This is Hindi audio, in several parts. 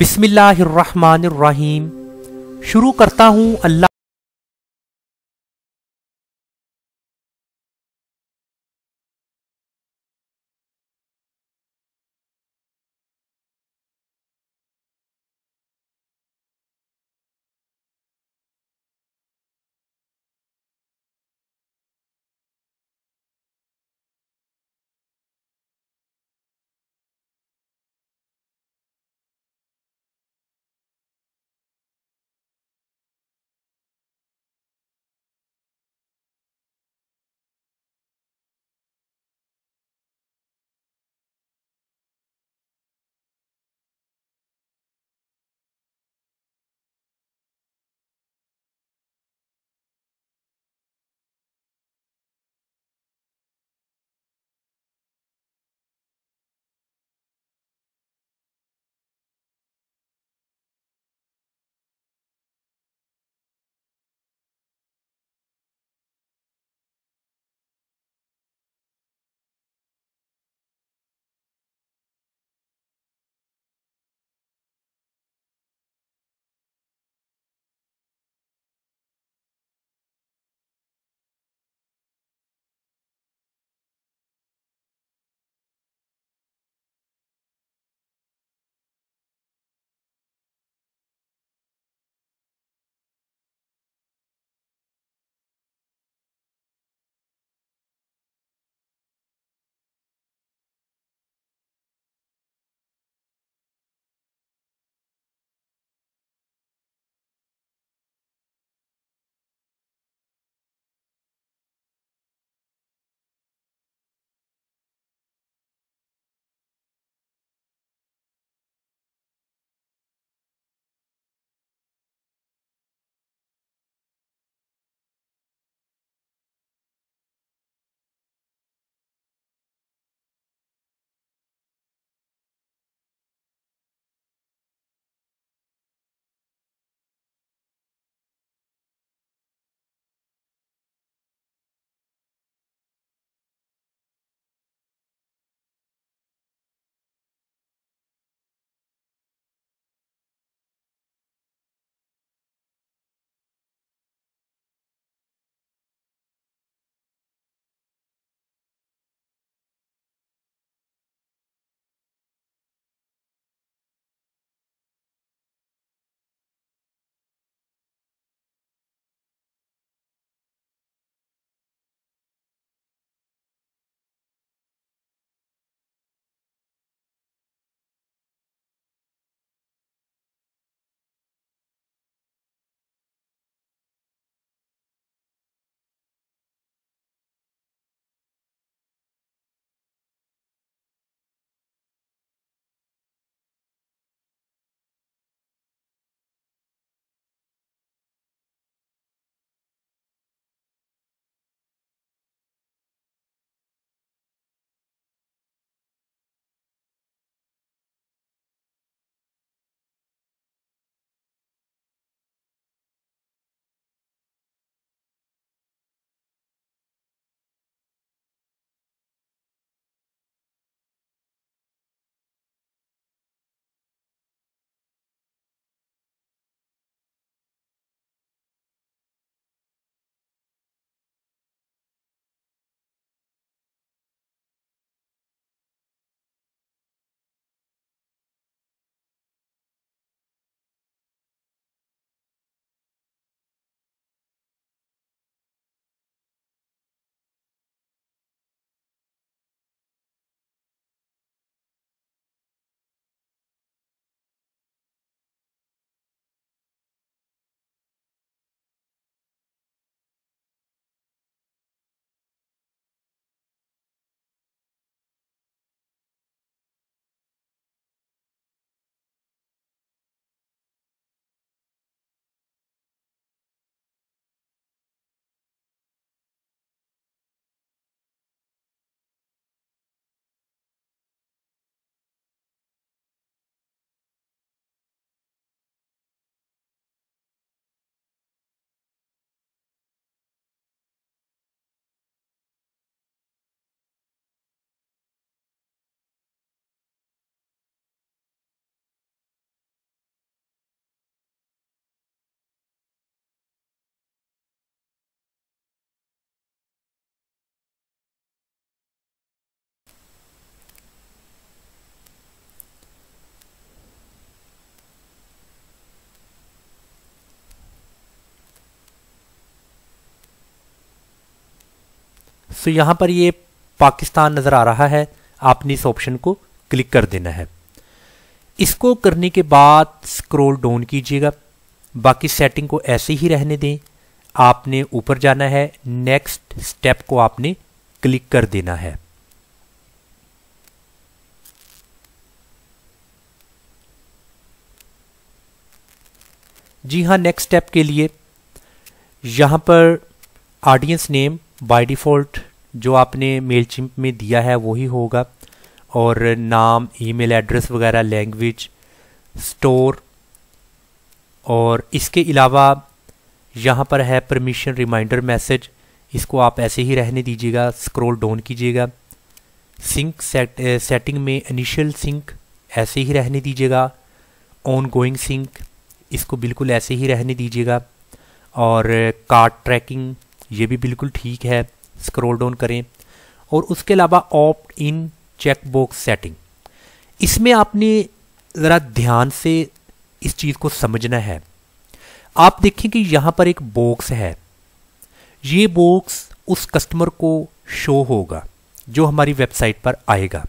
बिस्मिल्लाहमान शुरू करता हूँ अल्लाह सो तो यहाँ पर ये पाकिस्तान नज़र आ रहा है आपने इस ऑप्शन को क्लिक कर देना है इसको करने के बाद स्क्रॉल डाउन कीजिएगा बाकी सेटिंग को ऐसे ही रहने दें आपने ऊपर जाना है नेक्स्ट स्टेप को आपने क्लिक कर देना है जी हाँ नेक्स्ट स्टेप के लिए यहाँ पर ऑडियंस नेम बाय डिफ़ॉल्ट जो आपने मेल चिम्प में दिया है वही होगा और नाम ईमेल एड्रेस वगैरह लैंग्वेज स्टोर और इसके अलावा यहाँ पर है परमिशन रिमाइंडर मैसेज इसको आप ऐसे ही रहने दीजिएगा स्क्रॉल डाउन कीजिएगा सिंक सेट सेटिंग में इनिशियल सिंक ऐसे ही रहने दीजिएगा ऑन गोइंग सिंक इसको बिल्कुल ऐसे ही रहने दीजिएगा और कार्ड ट्रैकिंग ये भी बिल्कुल ठीक है स्क्रोल डाउन करें और उसके अलावा ऑप्ट इन चेकबॉक्स सेटिंग इसमें आपने ज़रा ध्यान से इस चीज़ को समझना है आप देखें कि यहाँ पर एक बॉक्स है ये बॉक्स उस कस्टमर को शो होगा जो हमारी वेबसाइट पर आएगा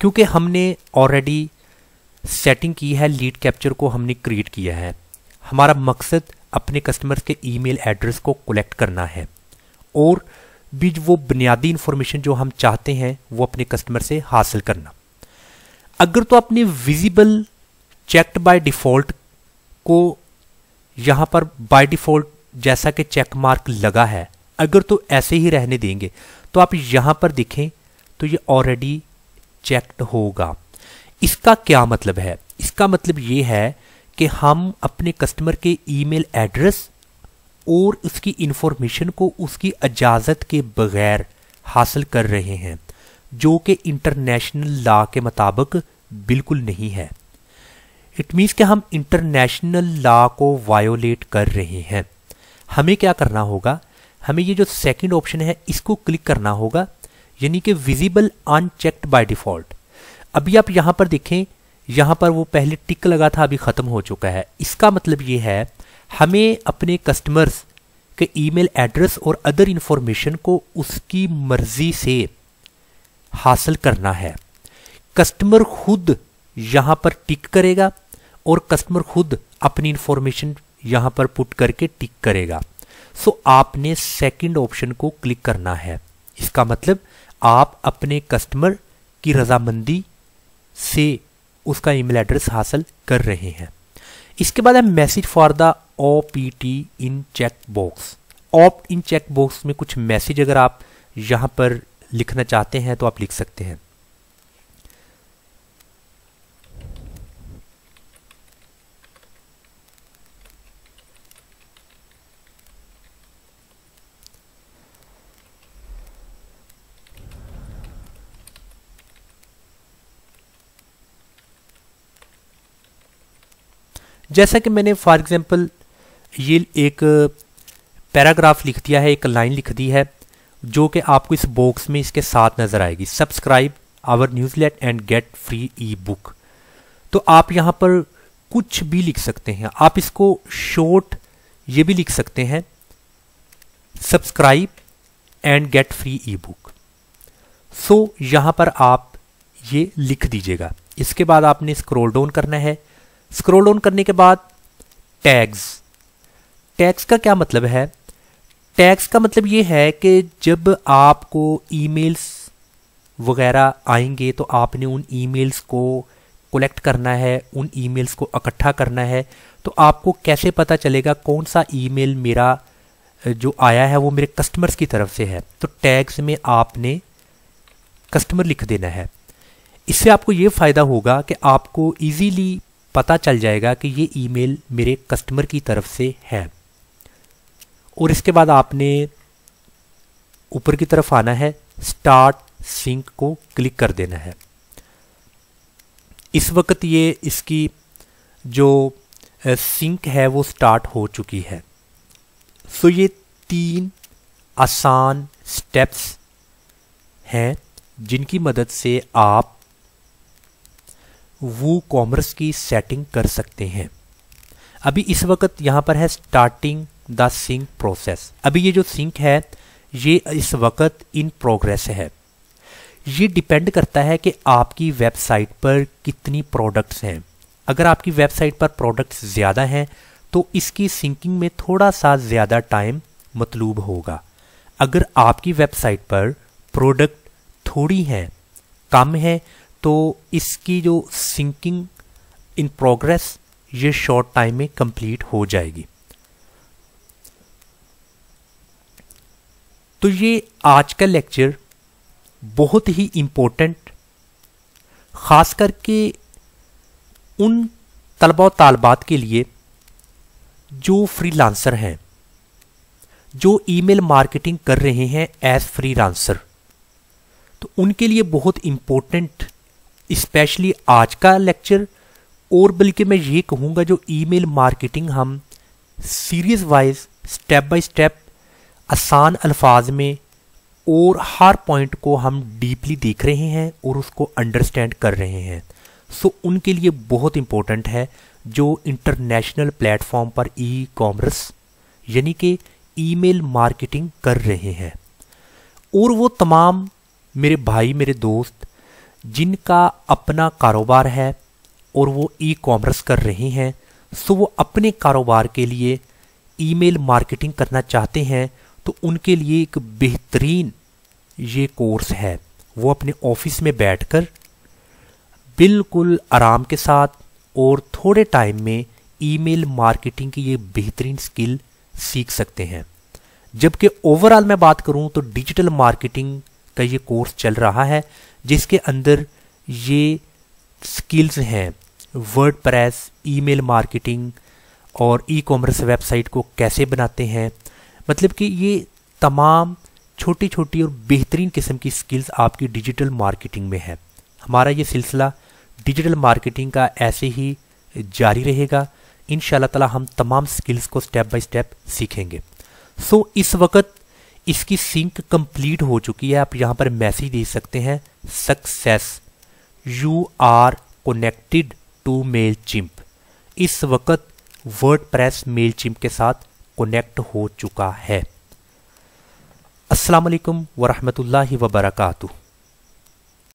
क्योंकि हमने ऑलरेडी सेटिंग की है लीड कैप्चर को हमने क्रिएट किया है हमारा मकसद अपने कस्टमर्स के ईमेल एड्रेस को कलेक्ट करना है और भी वो बुनियादी इन्फॉर्मेशन जो हम चाहते हैं वो अपने कस्टमर से हासिल करना अगर तो आपने विजिबल चेकड बाय डिफ़ॉल्ट को यहाँ पर बाय डिफ़ॉल्ट जैसा कि चेक मार्क लगा है अगर तो ऐसे ही रहने देंगे तो आप यहाँ पर देखें तो ये ऑलरेडी चेकड होगा इसका क्या मतलब है इसका मतलब ये है कि हम अपने कस्टमर के ईमेल एड्रेस और उसकी इन्फॉर्मेशन को उसकी इजाज़त के बगैर हासिल कर रहे हैं जो कि इंटरनेशनल लॉ के मुताबिक बिल्कुल नहीं है इट मीन्स कि हम इंटरनेशनल लॉ को वायोलेट कर रहे हैं हमें क्या करना होगा हमें ये जो सेकंड ऑप्शन है इसको क्लिक करना होगा यानी कि विजिबल अनचेक्ड बाय डिफ़ॉल्ट अभी आप यहाँ पर देखें यहाँ पर वो पहले टिक लगा था अभी ख़त्म हो चुका है इसका मतलब ये है हमें अपने कस्टमर्स के ईमेल एड्रेस और अदर इन्फॉर्मेशन को उसकी मर्जी से हासिल करना है कस्टमर खुद यहाँ पर टिक करेगा और कस्टमर खुद अपनी इन्फॉर्मेशन यहाँ पर पुट करके टिक करेगा सो so, आपने सेकंड ऑप्शन को क्लिक करना है इसका मतलब आप अपने कस्टमर की रजामंदी से उसका ईमेल एड्रेस हासिल कर रहे हैं इसके बाद है message for the O P T in check box opt in check box में कुछ मैसेज अगर आप यहाँ पर लिखना चाहते हैं तो आप लिख सकते हैं जैसा कि मैंने फॉर एग्ज़ाम्पल ये एक पैराग्राफ लिख दिया है एक लाइन लिख दी है जो कि आपको इस बॉक्स में इसके साथ नज़र आएगी subscribe our newsletter and get free ebook तो आप यहाँ पर कुछ भी लिख सकते हैं आप इसको शॉर्ट ये भी लिख सकते हैं subscribe and get free ebook so यहाँ पर आप ये लिख दीजिएगा इसके बाद आपने स्क्रोल डाउन करना है स्क्रोल ऑन करने के बाद टैग्स टैग्स का क्या मतलब है टैग्स का मतलब ये है कि जब आपको ईमेल्स वगैरह आएंगे तो आपने उन ईमेल्स को कलेक्ट करना है उन ईमेल्स को इकट्ठा करना है तो आपको कैसे पता चलेगा कौन सा ईमेल मेरा जो आया है वो मेरे कस्टमर्स की तरफ से है तो टैग्स में आपने कस्टमर लिख देना है इससे आपको ये फ़ायदा होगा कि आपको इजीली पता चल जाएगा कि ये ईमेल मेरे कस्टमर की तरफ से है और इसके बाद आपने ऊपर की तरफ आना है स्टार्ट सिंक को क्लिक कर देना है इस वक्त ये इसकी जो सिंक है वो स्टार्ट हो चुकी है सो ये तीन आसान स्टेप्स हैं जिनकी मदद से आप वो कॉमर्स की सेटिंग कर सकते हैं अभी इस वक्त यहाँ पर है स्टार्टिंग द सिंक प्रोसेस अभी ये जो सिंक है ये इस वक्त इन प्रोग्रेस है ये डिपेंड करता है कि आपकी वेबसाइट पर कितनी प्रोडक्ट्स हैं अगर आपकी वेबसाइट पर प्रोडक्ट्स ज़्यादा हैं तो इसकी सिंकिंग में थोड़ा सा ज़्यादा टाइम मतलूब होगा अगर आपकी वेबसाइट पर प्रोडक्ट थोड़ी हैं कम हैं तो इसकी जो सिंकिंग इन प्रोग्रेस ये शॉर्ट टाइम में कंप्लीट हो जाएगी तो ये आज का लेक्चर बहुत ही इम्पोर्टेंट ख़ास करके उन तलबा तालबात के लिए जो फ्रीलांसर हैं जो ईमेल मार्केटिंग कर रहे हैं एज फ्रीलांसर तो उनके लिए बहुत इम्पोर्टेंट स्पेशली आज का लेक्चर और बल्कि मैं ये कहूँगा जो ईमेल मार्केटिंग हम series wise step by step आसान अल्फाज में और हर पॉइंट को हम डीपली देख रहे हैं और उसको अंडरस्टैंड कर रहे हैं सो so, उनके लिए बहुत इम्पोर्टेंट है जो इंटरनेशनल प्लेटफॉर्म पर ई कॉमर्स यानी कि ईमेल मार्केटिंग कर रहे हैं और वो तमाम मेरे भाई मेरे दोस्त जिनका अपना कारोबार है और वो ई कॉमर्स कर रहे हैं सो वो अपने कारोबार के लिए ईमेल मार्केटिंग करना चाहते हैं तो उनके लिए एक बेहतरीन ये कोर्स है वो अपने ऑफिस में बैठकर बिल्कुल आराम के साथ और थोड़े टाइम में ईमेल मार्केटिंग की ये बेहतरीन स्किल सीख सकते हैं जबकि ओवरऑल मैं बात करूं तो डिजिटल मार्केटिंग का ये कोर्स चल रहा है जिसके अंदर ये स्किल्स हैं वर्ड प्रेस ई मार्केटिंग और ई कॉमर्स वेबसाइट को कैसे बनाते हैं मतलब कि ये तमाम छोटी छोटी और बेहतरीन किस्म की स्किल्स आपकी डिजिटल मार्केटिंग में है हमारा ये सिलसिला डिजिटल मार्केटिंग का ऐसे ही जारी रहेगा इन ताला हम तमाम स्किल्स को स्टेप बाय स्टेप सीखेंगे सो so, इस वक्त इसकी सिंक कंप्लीट हो चुकी है आप यहाँ पर मैसेज दे सकते हैं success you are connected to Mailchimp इस वक्त वर्ड प्रेस मेल चिम्प के साथ कनेक्ट हो चुका है असलकम वरहमल वबरकू